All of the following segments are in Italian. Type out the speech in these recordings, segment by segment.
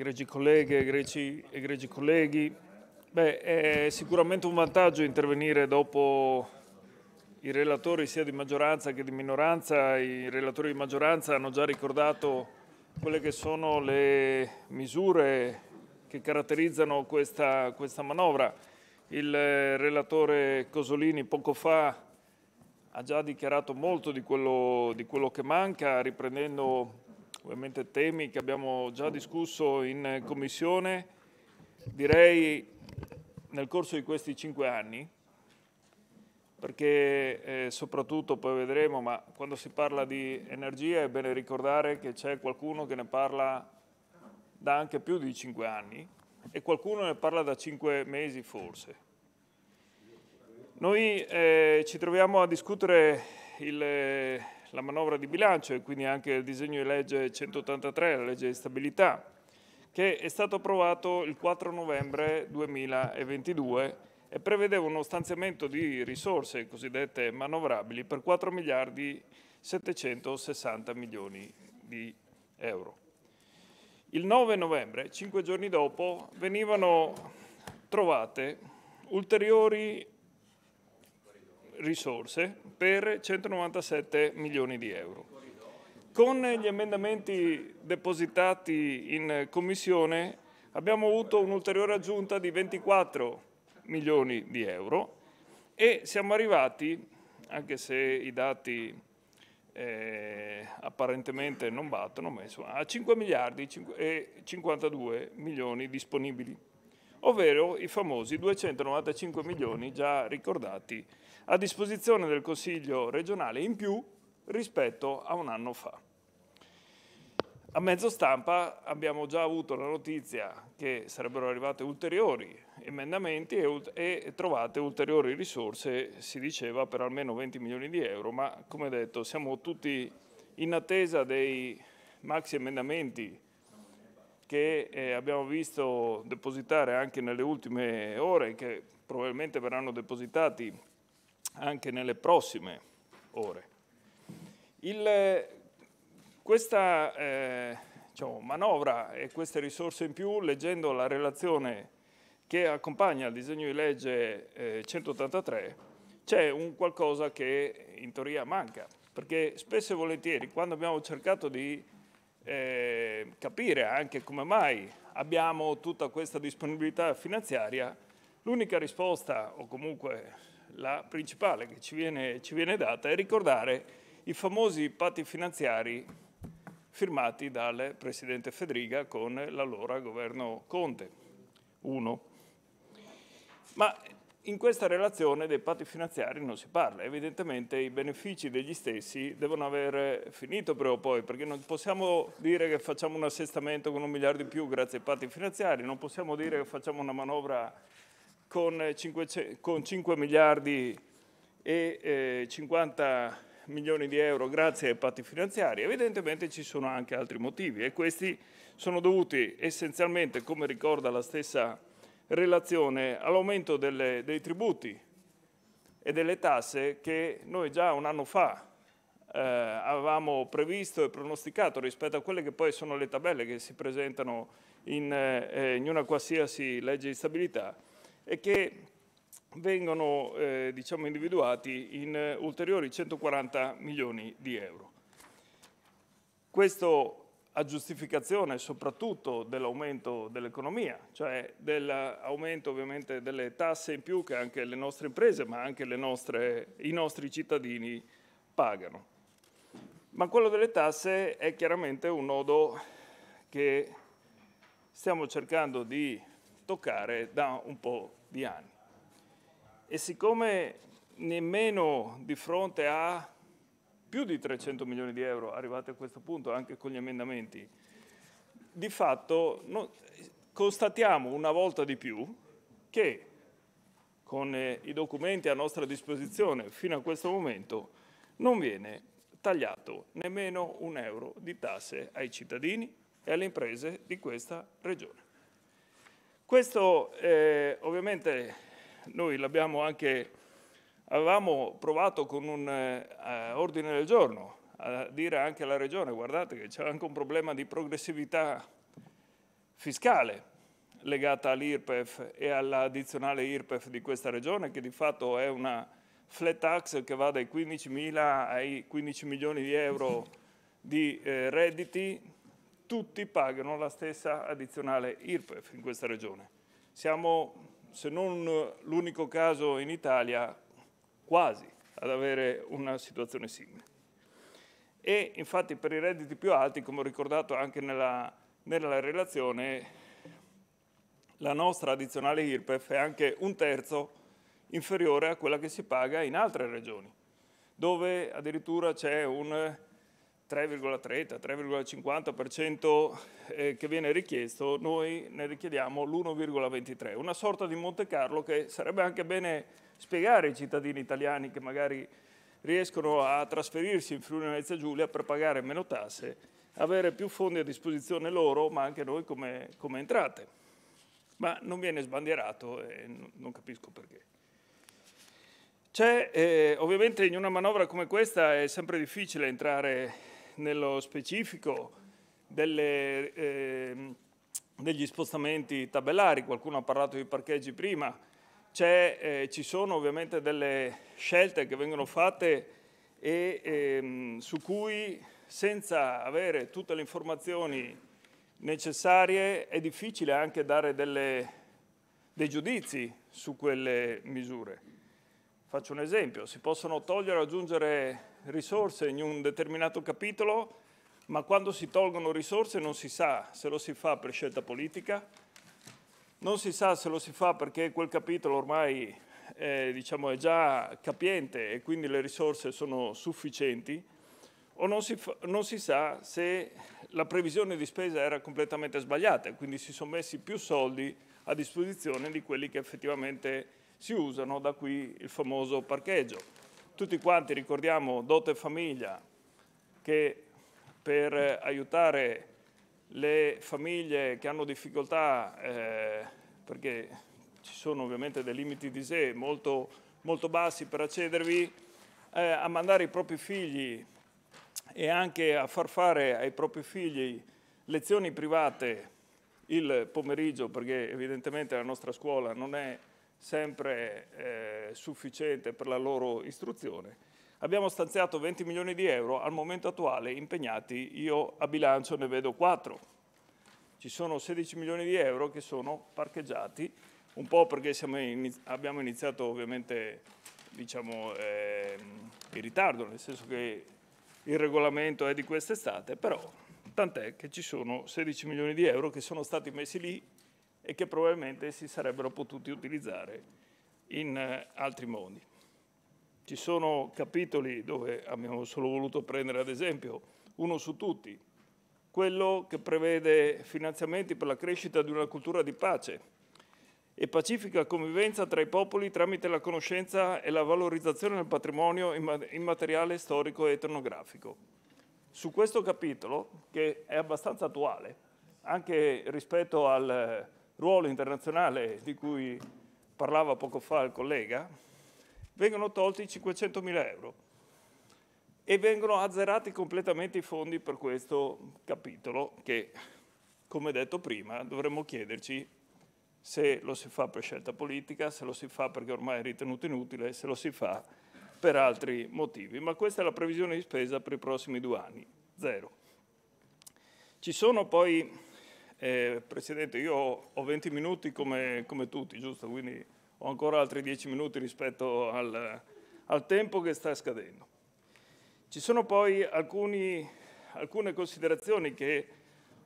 egregi colleghe, egregi, egregi colleghi, Beh, è sicuramente un vantaggio intervenire dopo i relatori sia di maggioranza che di minoranza. I relatori di maggioranza hanno già ricordato quelle che sono le misure che caratterizzano questa, questa manovra. Il relatore Cosolini poco fa ha già dichiarato molto di quello, di quello che manca, riprendendo ovviamente temi che abbiamo già discusso in commissione, direi nel corso di questi cinque anni, perché eh, soprattutto poi vedremo, ma quando si parla di energia è bene ricordare che c'è qualcuno che ne parla da anche più di cinque anni e qualcuno ne parla da cinque mesi forse. Noi eh, ci troviamo a discutere il, la manovra di bilancio e quindi anche il disegno di legge 183, la legge di stabilità, che è stato approvato il 4 novembre 2022 e prevedeva uno stanziamento di risorse cosiddette manovrabili per 4 miliardi 760 milioni di euro. Il 9 novembre, cinque giorni dopo, venivano trovate ulteriori risorse per 197 milioni di euro. Con gli emendamenti depositati in Commissione abbiamo avuto un'ulteriore aggiunta di 24 milioni di euro e siamo arrivati, anche se i dati eh, apparentemente non battono, ma insomma, a 5 miliardi e 52 milioni disponibili, ovvero i famosi 295 milioni già ricordati a disposizione del Consiglio regionale in più rispetto a un anno fa. A mezzo stampa abbiamo già avuto la notizia che sarebbero arrivate ulteriori emendamenti e, e, trovate ulteriori risorse, si diceva, per almeno 20 milioni di euro, ma come detto siamo tutti in attesa dei maxi emendamenti che eh, abbiamo visto depositare anche nelle ultime ore, che probabilmente verranno depositati anche nelle prossime ore. Il, questa eh, diciamo, manovra e queste risorse in più, leggendo la relazione che accompagna il disegno di legge eh, 183, c'è un qualcosa che in teoria manca, perché spesso e volentieri quando abbiamo cercato di eh, capire anche come mai abbiamo tutta questa disponibilità finanziaria, l'unica risposta o comunque la principale che ci viene, ci viene data è ricordare i famosi patti finanziari firmati dal Presidente Federica con l'allora governo Conte 1. Ma in questa relazione dei patti finanziari non si parla, evidentemente i benefici degli stessi devono aver finito prima o poi, perché non possiamo dire che facciamo un assestamento con un miliardo in più grazie ai patti finanziari, non possiamo dire che facciamo una manovra con 5, eh, con 5 miliardi e eh, 50 milioni di euro grazie ai patti finanziari. Evidentemente ci sono anche altri motivi e questi sono dovuti essenzialmente, come ricorda la stessa relazione, all'aumento delle, dei tributi e delle tasse che noi già un anno fa eh, avevamo previsto e pronosticato rispetto a quelle che poi sono le tabelle che si presentano in, eh, eh in una qualsiasi legge di stabilità e che vengono eh, diciamo individuati in eh, ulteriori 140 milioni di euro. Questo a giustificazione soprattutto dell'aumento dell'economia, cioè dell'aumento ovviamente delle tasse in più che anche le nostre imprese, ma anche nostre, i nostri cittadini pagano. Ma quello delle tasse è chiaramente un nodo che stiamo cercando di toccare da un po' di anni. E siccome nemmeno di fronte a più di 300 milioni di euro arrivati a questo punto, anche con gli emendamenti, di fatto no, constatiamo una volta di più che con eh, i documenti a nostra disposizione fino a questo momento non viene tagliato nemmeno un euro di tasse ai cittadini e alle imprese di questa regione. Questo eh, ovviamente noi l'abbiamo anche, avevamo provato con un eh, ordine del giorno a dire anche alla Regione, guardate che c'è anche un problema di progressività fiscale legata all'IRPEF e all'addizionale IRPEF di questa Regione che di fatto è una flat tax che va dai 15 mila ai 15 milioni di euro di eh, redditi tutti pagano la stessa addizionale IRPEF in questa regione. Siamo, se non l'unico caso in Italia, quasi ad avere una situazione simile. E infatti per i redditi più alti, come ho ricordato anche nella, nella relazione, la nostra addizionale IRPEF è anche un terzo inferiore a quella che si paga in altre regioni, dove addirittura c'è un 3,30, 3,50% eh, che viene richiesto, noi ne richiediamo l'1,23, una sorta di Monte Carlo che sarebbe anche bene spiegare ai cittadini italiani che magari riescono a trasferirsi in Friuli Venezia Giulia per pagare meno tasse, avere più fondi a disposizione loro, ma anche noi come, come entrate. Ma non viene sbandierato e non capisco perché. C'è, eh, ovviamente in una manovra come questa è sempre difficile entrare nello specifico delle, eh, degli spostamenti tabellari, qualcuno ha parlato di parcheggi prima, eh, ci sono ovviamente delle scelte che vengono fatte e ehm, su cui senza avere tutte le informazioni necessarie è difficile anche dare delle, dei giudizi su quelle misure. Faccio un esempio, si possono togliere o aggiungere risorse in un determinato capitolo, ma quando si tolgono risorse non si sa se lo si fa per scelta politica, non si sa se lo si fa perché quel capitolo ormai eh, diciamo, è già capiente e quindi le risorse sono sufficienti, o non si, fa, non si sa se la previsione di spesa era completamente sbagliata, e quindi si sono messi più soldi a disposizione di quelli che effettivamente si usano, da qui il famoso parcheggio. Tutti quanti ricordiamo Dote Famiglia che per eh, aiutare le famiglie che hanno difficoltà, eh, perché ci sono ovviamente dei limiti di sé molto, molto bassi per accedervi, eh, a mandare i propri figli e anche a far fare ai propri figli lezioni private il pomeriggio, perché evidentemente la nostra scuola non è sempre eh, sufficiente per la loro istruzione. Abbiamo stanziato 20 milioni di euro, al momento attuale impegnati io a bilancio ne vedo 4. Ci sono 16 milioni di euro che sono parcheggiati, un po' perché iniz abbiamo iniziato ovviamente diciamo, eh, in ritardo, nel senso che il regolamento è di quest'estate, però tant'è che ci sono 16 milioni di euro che sono stati messi lì e che probabilmente si sarebbero potuti utilizzare in eh, altri mondi. Ci sono capitoli dove abbiamo solo voluto prendere ad esempio uno su tutti, quello che prevede finanziamenti per la crescita di una cultura di pace e pacifica convivenza tra i popoli tramite la conoscenza e la valorizzazione del patrimonio immateriale storico e etnografico. Su questo capitolo, che è abbastanza attuale, anche rispetto al, ruolo internazionale di cui parlava poco fa il collega, vengono tolti 500.000 euro e vengono azzerati completamente i fondi per questo capitolo che, come detto prima, dovremmo chiederci se lo si fa per scelta politica, se lo si fa perché ormai è ritenuto inutile, se lo si fa per altri motivi. Ma questa è la previsione di spesa per i prossimi due anni, zero. Ci sono poi eh, Presidente, io ho 20 minuti come, come, tutti, giusto? Quindi ho ancora altri 10 minuti rispetto al, al tempo che sta scadendo. Ci sono poi alcuni, alcune considerazioni che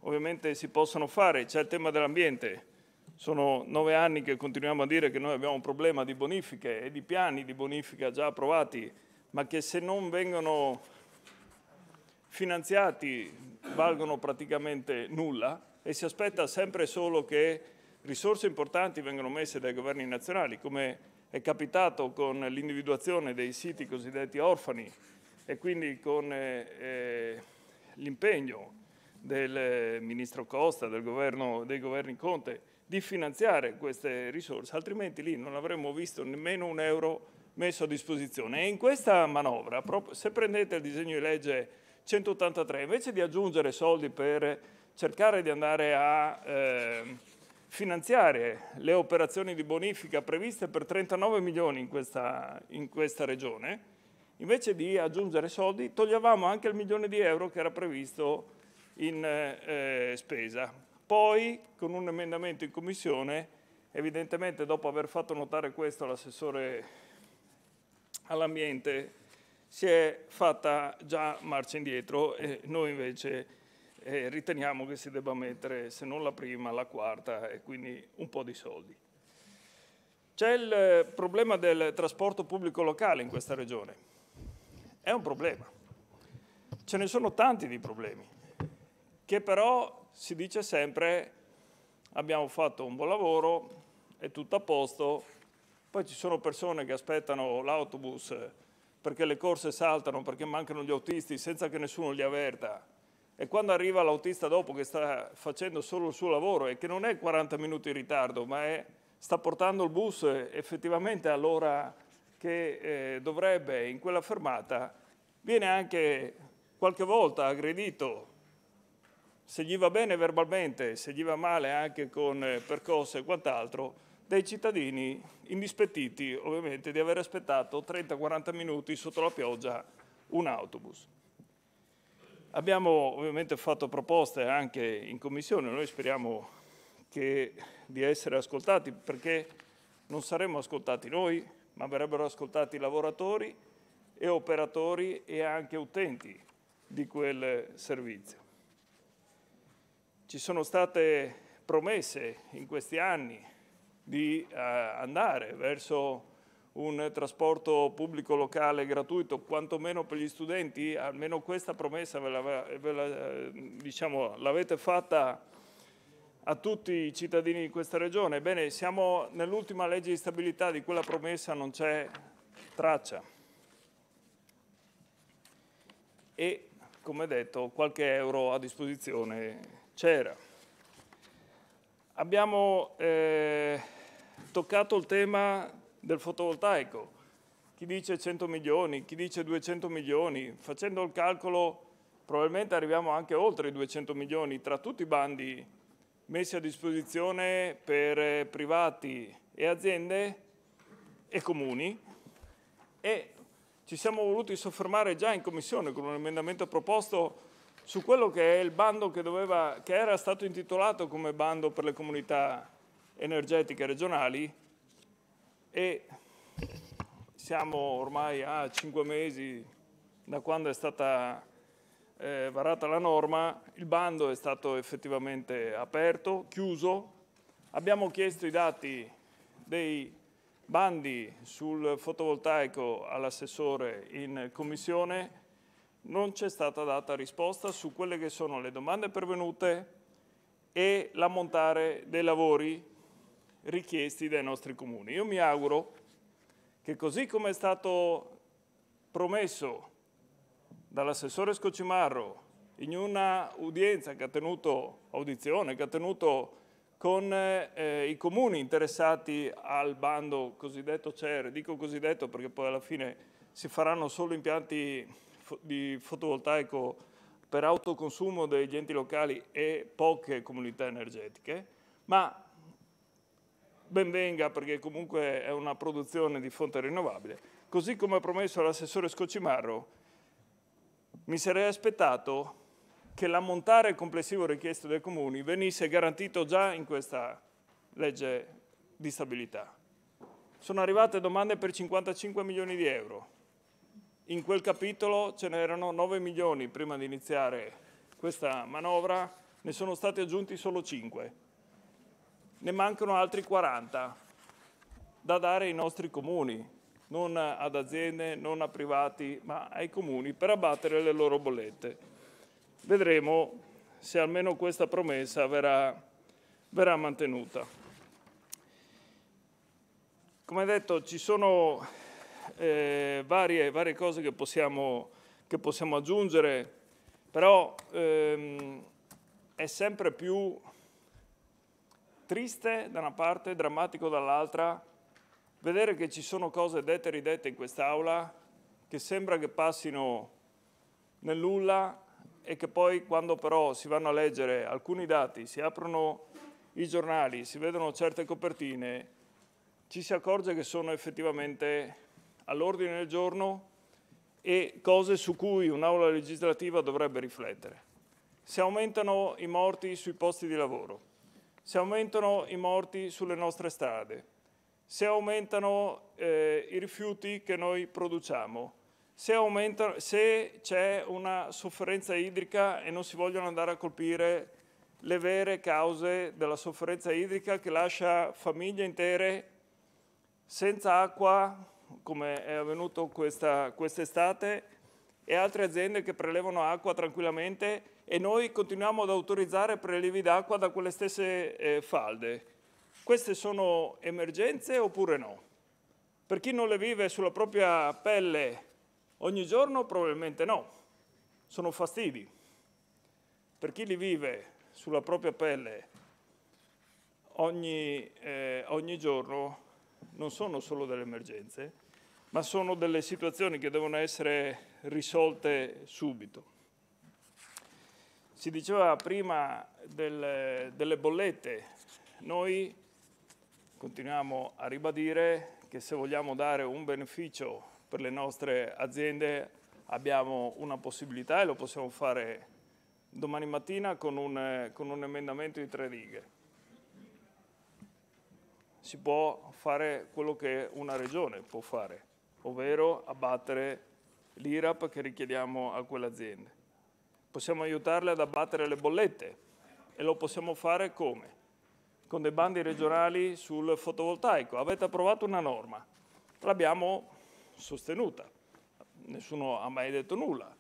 ovviamente si possono fare. C'è il tema dell'ambiente. Sono nove anni che continuiamo a dire che noi abbiamo un problema di bonifiche e di piani di bonifica già approvati, ma che se non vengono finanziati valgono praticamente nulla e si aspetta sempre solo che risorse importanti vengano messe dai governi nazionali, come è capitato con l'individuazione dei siti cosiddetti orfani e quindi con eh, eh l'impegno del eh, ministro Costa, del governo, dei governi Conte, di finanziare queste risorse, altrimenti lì non avremmo visto nemmeno un euro messo a disposizione. E in questa manovra, se prendete il disegno di legge 183, invece di aggiungere soldi per cercare di andare a eh, finanziare le operazioni di bonifica previste per 39 milioni in questa, in questa regione, invece di aggiungere soldi toglievamo anche il milione di euro che era previsto in eh, spesa. Poi con un emendamento in commissione, evidentemente dopo aver fatto notare questo all'assessore all'ambiente, si è fatta già marcia indietro e noi invece e riteniamo che si debba mettere, se non la prima, la quarta e quindi un po' di soldi. C'è il eh, problema del trasporto pubblico locale in questa regione. È un problema. Ce ne sono tanti di problemi, che però si dice sempre abbiamo fatto un buon lavoro, è tutto a posto, poi ci sono persone che aspettano l'autobus eh, perché le corse saltano, perché mancano gli autisti senza che nessuno li avverta e quando arriva l'autista dopo che sta facendo solo il suo lavoro e che non è 40 minuti in ritardo, ma è, sta portando il bus effettivamente all'ora che eh, dovrebbe in quella fermata, viene anche qualche volta aggredito, se gli va bene verbalmente, se gli va male anche con eh, percosse e quant'altro, dai cittadini indispettiti ovviamente di aver aspettato 30-40 minuti sotto la pioggia un autobus. Abbiamo ovviamente fatto proposte anche in Commissione, noi speriamo che, di essere ascoltati perché non saremmo ascoltati noi, ma verrebbero ascoltati lavoratori e operatori e anche utenti di quel servizio. Ci sono state promesse in questi anni di eh, andare verso un trasporto pubblico locale gratuito, quantomeno per gli studenti, almeno questa promessa ve eh, diciamo, l'avete diciamo, fatta a tutti i cittadini di questa regione. Ebbene, siamo nell'ultima legge di stabilità, di quella promessa non c'è traccia. E, come detto, qualche euro a disposizione c'era. Abbiamo eh, toccato il tema del fotovoltaico. Chi dice 100 milioni, chi dice 200 milioni, facendo il calcolo probabilmente arriviamo anche oltre i 200 milioni tra tutti i bandi messi a disposizione per eh, privati e aziende e comuni e ci siamo voluti soffermare già in commissione con un emendamento proposto su quello che è il bando che, doveva, che era stato intitolato come bando per le comunità energetiche regionali e siamo ormai a cinque mesi da quando è stata eh, varata la norma, il bando è stato effettivamente aperto, chiuso, abbiamo chiesto i dati dei bandi sul fotovoltaico all'assessore in commissione, non c'è stata data risposta su quelle che sono le domande pervenute e l'ammontare dei lavori richiesti dai nostri comuni. Io mi auguro che così come è stato promesso dall'assessore Scocimarro in una udienza che ha tenuto, audizione, che ha tenuto con eh, i comuni interessati al bando cosiddetto CER, dico cosiddetto perché poi alla fine si faranno solo impianti di fotovoltaico per autoconsumo degli enti locali e poche comunità energetiche, ma ben venga perché comunque è una produzione di fonte rinnovabile, così come ha promesso l'assessore Scocimarro, mi sarei aspettato che l'ammontare complessivo richiesto dai comuni venisse garantito già in questa legge di stabilità. Sono arrivate domande per 55 milioni di euro. In quel capitolo ce n'erano 9 milioni prima di iniziare questa manovra, ne sono stati aggiunti solo 5 ne mancano altri 40 da dare ai nostri comuni, non ad aziende, non a privati, ma ai comuni per abbattere le loro bollette. Vedremo se almeno questa promessa verrà, verrà mantenuta. Come detto, ci sono eh, varie, varie, cose che possiamo, che possiamo aggiungere, però ehm, è sempre più triste da una parte, drammatico dall'altra, vedere che ci sono cose dette e ridette in quest'aula che sembra che passino nel nulla e che poi quando però si vanno a leggere alcuni dati, si aprono i giornali, si vedono certe copertine, ci si accorge che sono effettivamente all'ordine del giorno e cose su cui un'aula legislativa dovrebbe riflettere. Si aumentano i morti sui posti di lavoro, se aumentano i morti sulle nostre strade, se aumentano eh, i rifiuti che noi produciamo, se, aumenta, se c'è una sofferenza idrica e non si vogliono andare a colpire le vere cause della sofferenza idrica che lascia famiglie intere senza acqua, come è avvenuto questa quest'estate, e altre aziende che prelevano acqua tranquillamente e noi continuiamo ad autorizzare prelievi d'acqua da quelle stesse eh, falde. Queste sono emergenze oppure no? Per chi non le vive sulla propria pelle ogni giorno probabilmente no, sono fastidi. Per chi li vive sulla propria pelle ogni, eh, ogni giorno non sono solo delle emergenze, ma sono delle situazioni che devono essere risolte subito. Si diceva prima del, delle bollette, noi continuiamo a ribadire che se vogliamo dare un beneficio per le nostre aziende abbiamo una possibilità e lo possiamo fare domani mattina con un, con un emendamento di tre righe. Si può fare quello che una regione può fare, ovvero abbattere l'IRAP che richiediamo a quelle aziende. Possiamo aiutarle ad abbattere le bollette e lo possiamo fare come? Con dei bandi regionali sul fotovoltaico. Avete approvato una norma, l'abbiamo sostenuta, nessuno ha mai detto nulla.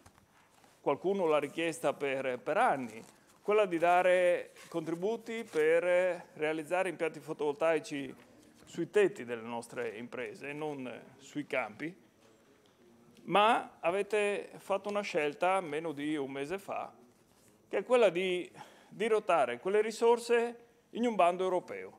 Qualcuno l'ha richiesta per, per anni, quella di dare contributi per realizzare impianti fotovoltaici sui tetti delle nostre imprese, e non sui campi ma avete fatto una scelta meno di un mese fa, che è quella di dirotare quelle risorse in un bando europeo,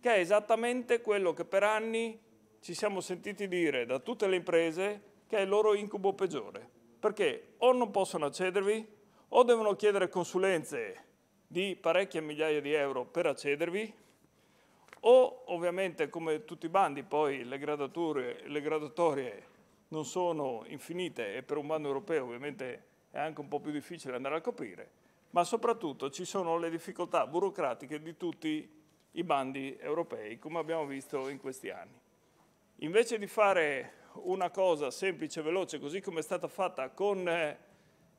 che è esattamente quello che per anni ci siamo sentiti dire da tutte le imprese che è il loro incubo peggiore, perché o non possono accedervi, o devono chiedere consulenze di parecchie migliaia di euro per accedervi, o ovviamente come tutti i bandi poi le, le graduatorie non sono infinite e per un bando europeo ovviamente è anche un po' più difficile andare a coprire, ma soprattutto ci sono le difficoltà burocratiche di tutti i bandi europei, come abbiamo visto in questi anni. Invece di fare una cosa semplice e veloce, così come è stata fatta con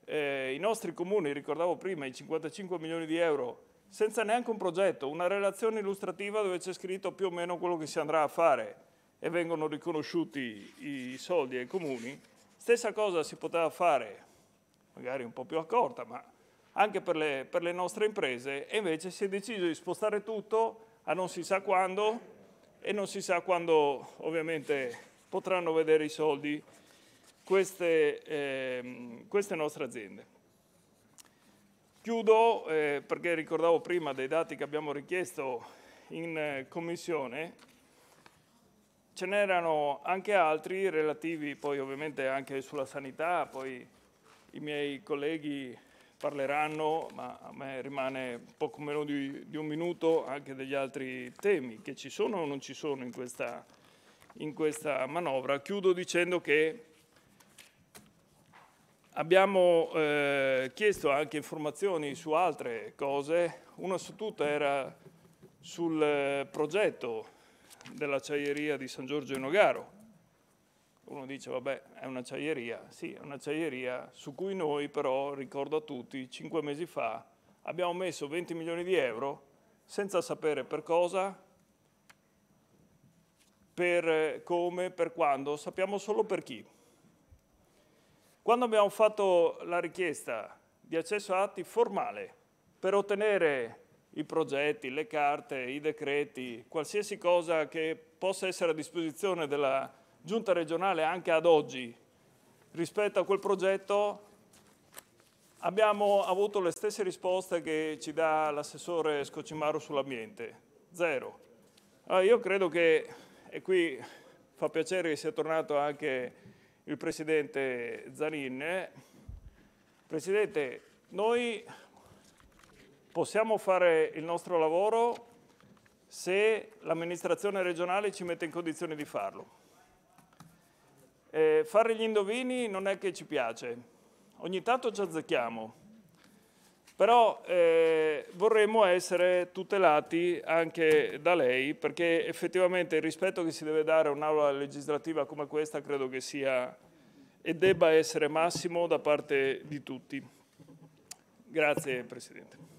eh, i nostri comuni, ricordavo prima i 55 milioni di euro, senza neanche un progetto, una relazione illustrativa dove c'è scritto più o meno quello che si andrà a fare, e vengono riconosciuti i soldi ai comuni. Stessa cosa si poteva fare, magari un po' più accorta, ma anche per le, per le nostre imprese, e invece si è deciso di spostare tutto a non si sa quando e non si sa quando ovviamente potranno vedere i soldi queste, eh, queste nostre aziende. Chiudo eh, perché ricordavo prima dei dati che abbiamo richiesto in eh, commissione Ce n'erano anche altri relativi poi ovviamente anche sulla sanità, poi i miei colleghi parleranno, ma a me rimane poco meno di, di un minuto anche degli altri temi che ci sono o non ci sono in questa, in questa manovra. Chiudo dicendo che Abbiamo eh, chiesto anche informazioni su altre cose, una su tutte era sul eh, progetto dell'acciaieria di San Giorgio in Ogaro. Uno dice, vabbè, è un'acciaieria. Sì, è un'acciaieria su cui noi però, ricordo a tutti, cinque mesi fa abbiamo messo 20 milioni di euro senza sapere per cosa, per come, per quando, sappiamo solo per chi. Quando abbiamo fatto la richiesta di accesso a atti formale per ottenere i progetti, le carte, i decreti, qualsiasi cosa che possa essere a disposizione della giunta regionale anche ad oggi rispetto a quel progetto abbiamo avuto le stesse risposte che ci dà l'assessore Scocimaro sull'ambiente, zero. Allora io credo che, e qui fa piacere che sia tornato anche il Presidente Zanin, eh, Presidente, noi possiamo fare il nostro lavoro se l'amministrazione regionale ci mette in condizione di farlo. Eh, fare gli indovini non è che ci piace, ogni tanto ci azzecchiamo, però eh, vorremmo essere tutelati anche da lei perché effettivamente il rispetto che si deve dare a un'aula legislativa come questa credo che sia e debba essere massimo da parte di tutti. Grazie Presidente.